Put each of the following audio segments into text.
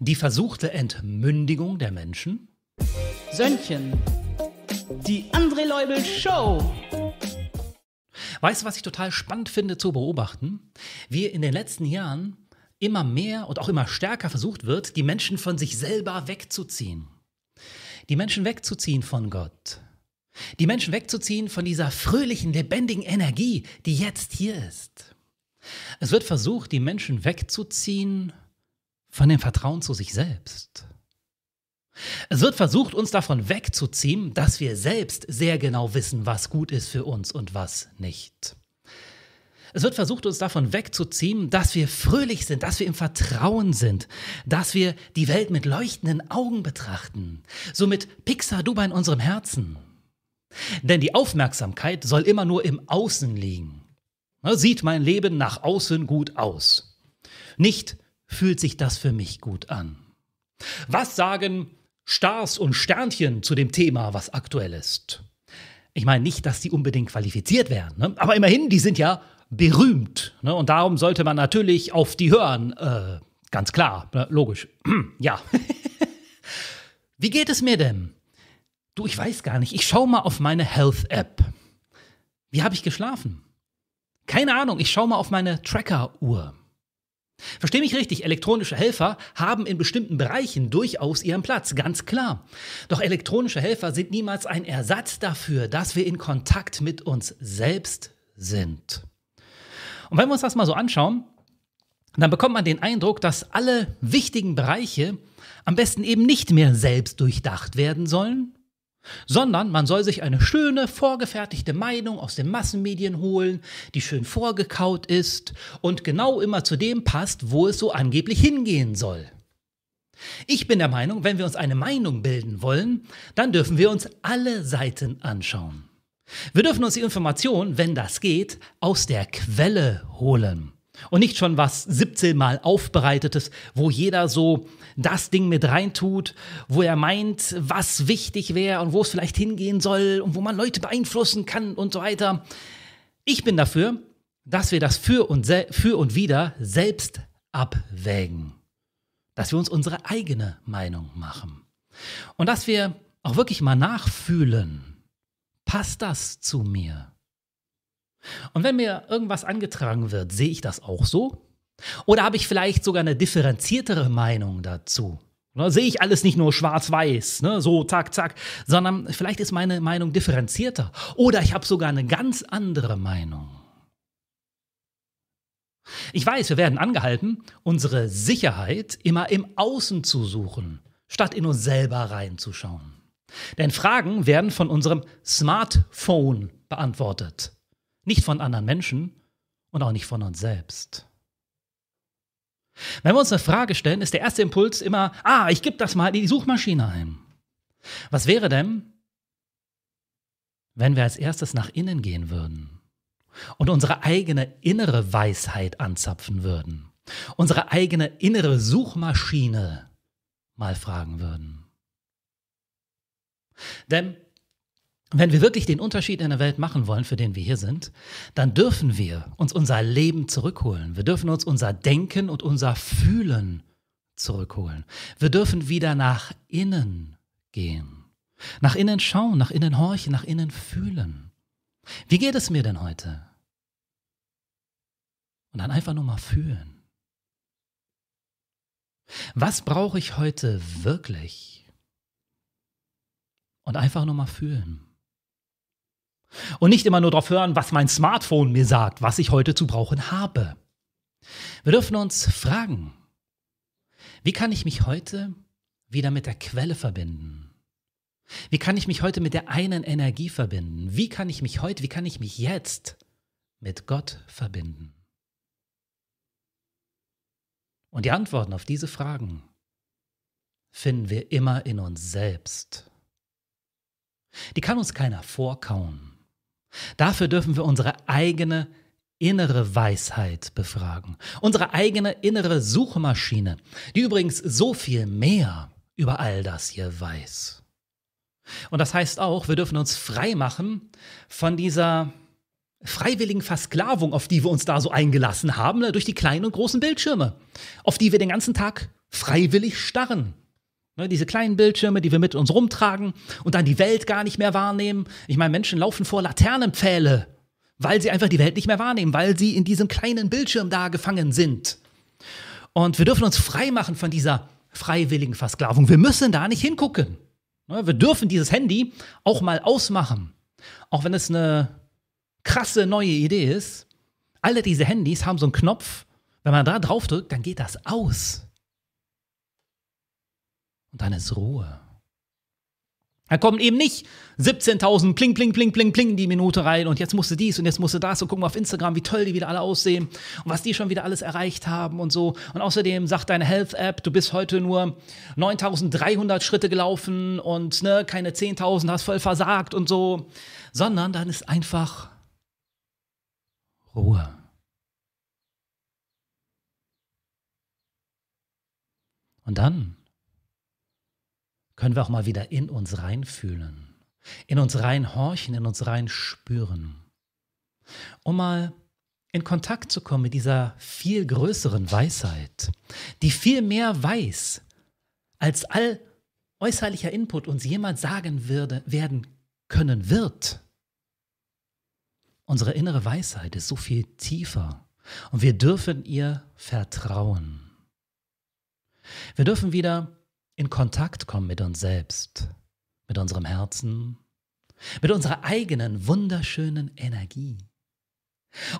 Die versuchte Entmündigung der Menschen. Sönnchen. Die André Leubel Show. Weißt du, was ich total spannend finde zu beobachten? Wie in den letzten Jahren immer mehr und auch immer stärker versucht wird, die Menschen von sich selber wegzuziehen. Die Menschen wegzuziehen von Gott. Die Menschen wegzuziehen von dieser fröhlichen, lebendigen Energie, die jetzt hier ist. Es wird versucht, die Menschen wegzuziehen von dem Vertrauen zu sich selbst. Es wird versucht, uns davon wegzuziehen, dass wir selbst sehr genau wissen, was gut ist für uns und was nicht. Es wird versucht, uns davon wegzuziehen, dass wir fröhlich sind, dass wir im Vertrauen sind, dass wir die Welt mit leuchtenden Augen betrachten, so mit Pixar Dubai in unserem Herzen. Denn die Aufmerksamkeit soll immer nur im Außen liegen. Sieht mein Leben nach außen gut aus? Nicht, fühlt sich das für mich gut an. Was sagen Stars und Sternchen zu dem Thema, was aktuell ist? Ich meine nicht, dass die unbedingt qualifiziert werden, ne? aber immerhin, die sind ja berühmt. Ne? Und darum sollte man natürlich auf die hören. Äh, ganz klar, ne? logisch. ja. Wie geht es mir denn? Du, ich weiß gar nicht. Ich schaue mal auf meine Health-App. Wie habe ich geschlafen? Keine Ahnung, ich schaue mal auf meine Tracker-Uhr. Verstehe mich richtig, elektronische Helfer haben in bestimmten Bereichen durchaus ihren Platz, ganz klar. Doch elektronische Helfer sind niemals ein Ersatz dafür, dass wir in Kontakt mit uns selbst sind. Und wenn wir uns das mal so anschauen, dann bekommt man den Eindruck, dass alle wichtigen Bereiche am besten eben nicht mehr selbst durchdacht werden sollen, sondern man soll sich eine schöne, vorgefertigte Meinung aus den Massenmedien holen, die schön vorgekaut ist und genau immer zu dem passt, wo es so angeblich hingehen soll. Ich bin der Meinung, wenn wir uns eine Meinung bilden wollen, dann dürfen wir uns alle Seiten anschauen. Wir dürfen uns die Information, wenn das geht, aus der Quelle holen. Und nicht schon was 17 Mal aufbereitetes, wo jeder so das Ding mit reintut, wo er meint, was wichtig wäre und wo es vielleicht hingehen soll und wo man Leute beeinflussen kann und so weiter. Ich bin dafür, dass wir das für und, für und wieder selbst abwägen. Dass wir uns unsere eigene Meinung machen. Und dass wir auch wirklich mal nachfühlen. Passt das zu mir? Und wenn mir irgendwas angetragen wird, sehe ich das auch so? Oder habe ich vielleicht sogar eine differenziertere Meinung dazu? Ne, sehe ich alles nicht nur schwarz-weiß, ne, so zack, zack, sondern vielleicht ist meine Meinung differenzierter. Oder ich habe sogar eine ganz andere Meinung. Ich weiß, wir werden angehalten, unsere Sicherheit immer im Außen zu suchen, statt in uns selber reinzuschauen. Denn Fragen werden von unserem Smartphone beantwortet. Nicht von anderen Menschen und auch nicht von uns selbst. Wenn wir uns eine Frage stellen, ist der erste Impuls immer, ah, ich gebe das mal in die Suchmaschine ein. Was wäre denn, wenn wir als erstes nach innen gehen würden und unsere eigene innere Weisheit anzapfen würden, unsere eigene innere Suchmaschine mal fragen würden? Denn wenn wir wirklich den Unterschied in der Welt machen wollen, für den wir hier sind, dann dürfen wir uns unser Leben zurückholen. Wir dürfen uns unser Denken und unser Fühlen zurückholen. Wir dürfen wieder nach innen gehen. Nach innen schauen, nach innen horchen, nach innen fühlen. Wie geht es mir denn heute? Und dann einfach nur mal fühlen. Was brauche ich heute wirklich? Und einfach nur mal fühlen und nicht immer nur darauf hören, was mein Smartphone mir sagt, was ich heute zu brauchen habe. Wir dürfen uns fragen, wie kann ich mich heute wieder mit der Quelle verbinden? Wie kann ich mich heute mit der einen Energie verbinden? Wie kann ich mich heute, wie kann ich mich jetzt mit Gott verbinden? Und die Antworten auf diese Fragen finden wir immer in uns selbst. Die kann uns keiner vorkauen. Dafür dürfen wir unsere eigene innere Weisheit befragen, unsere eigene innere Suchmaschine, die übrigens so viel mehr über all das hier weiß. Und das heißt auch, wir dürfen uns frei machen von dieser freiwilligen Versklavung, auf die wir uns da so eingelassen haben, ne, durch die kleinen und großen Bildschirme, auf die wir den ganzen Tag freiwillig starren. Ne, diese kleinen Bildschirme, die wir mit uns rumtragen und dann die Welt gar nicht mehr wahrnehmen. Ich meine, Menschen laufen vor Laternenpfähle, weil sie einfach die Welt nicht mehr wahrnehmen, weil sie in diesem kleinen Bildschirm da gefangen sind. Und wir dürfen uns frei machen von dieser freiwilligen Versklavung. Wir müssen da nicht hingucken. Ne, wir dürfen dieses Handy auch mal ausmachen. Auch wenn es eine krasse neue Idee ist. Alle diese Handys haben so einen Knopf, wenn man da drauf drückt, dann geht das aus und dann ist Ruhe. Da kommen eben nicht 17.000 Pling, Pling, Pling, Pling, Pling die Minute rein und jetzt musste dies und jetzt musste das und gucken wir auf Instagram, wie toll die wieder alle aussehen und was die schon wieder alles erreicht haben und so. Und außerdem sagt deine Health App, du bist heute nur 9.300 Schritte gelaufen und ne, keine 10.000, hast voll versagt und so. Sondern dann ist einfach Ruhe. Und dann können wir auch mal wieder in uns reinfühlen, in uns reinhorchen, in uns rein spüren, Um mal in Kontakt zu kommen mit dieser viel größeren Weisheit, die viel mehr weiß, als all äußerlicher Input uns jemals sagen würde, werden können wird. Unsere innere Weisheit ist so viel tiefer und wir dürfen ihr vertrauen. Wir dürfen wieder in Kontakt kommen mit uns selbst, mit unserem Herzen, mit unserer eigenen wunderschönen Energie.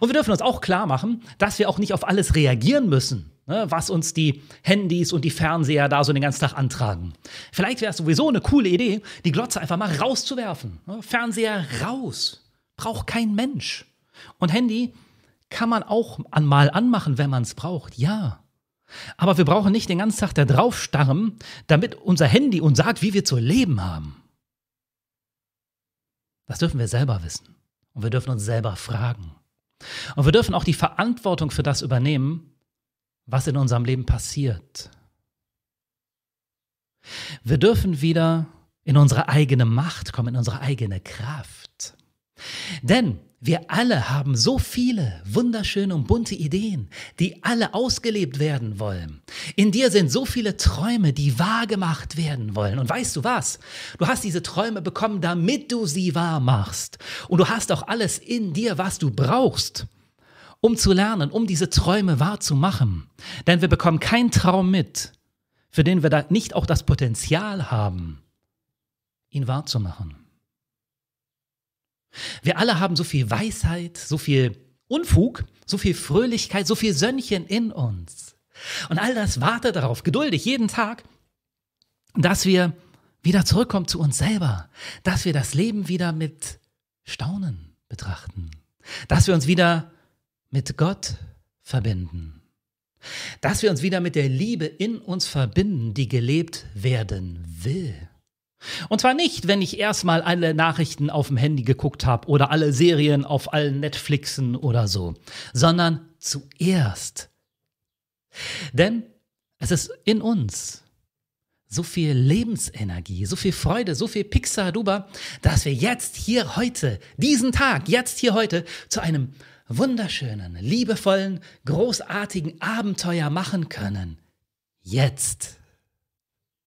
Und wir dürfen uns auch klar machen, dass wir auch nicht auf alles reagieren müssen, ne, was uns die Handys und die Fernseher da so den ganzen Tag antragen. Vielleicht wäre es sowieso eine coole Idee, die Glotze einfach mal rauszuwerfen. Ne, Fernseher raus, braucht kein Mensch. Und Handy kann man auch an, mal anmachen, wenn man es braucht, ja. Aber wir brauchen nicht den ganzen Tag da drauf starren, damit unser Handy uns sagt, wie wir zu leben haben. Das dürfen wir selber wissen. Und wir dürfen uns selber fragen. Und wir dürfen auch die Verantwortung für das übernehmen, was in unserem Leben passiert. Wir dürfen wieder in unsere eigene Macht kommen, in unsere eigene Kraft. Denn wir alle haben so viele wunderschöne und bunte Ideen, die alle ausgelebt werden wollen. In dir sind so viele Träume, die wahr gemacht werden wollen. Und weißt du was? Du hast diese Träume bekommen, damit du sie wahr machst. Und du hast auch alles in dir, was du brauchst, um zu lernen, um diese Träume wahr zu machen. Denn wir bekommen keinen Traum mit, für den wir da nicht auch das Potenzial haben, ihn wahr zu machen. Wir alle haben so viel Weisheit, so viel Unfug, so viel Fröhlichkeit, so viel Sönnchen in uns. Und all das wartet darauf, geduldig jeden Tag, dass wir wieder zurückkommen zu uns selber, dass wir das Leben wieder mit Staunen betrachten, dass wir uns wieder mit Gott verbinden, dass wir uns wieder mit der Liebe in uns verbinden, die gelebt werden will. Und zwar nicht, wenn ich erstmal alle Nachrichten auf dem Handy geguckt habe oder alle Serien auf allen Netflixen oder so, sondern zuerst. Denn es ist in uns so viel Lebensenergie, so viel Freude, so viel Pixar Duba, dass wir jetzt hier heute, diesen Tag, jetzt hier heute zu einem wunderschönen, liebevollen, großartigen Abenteuer machen können. Jetzt.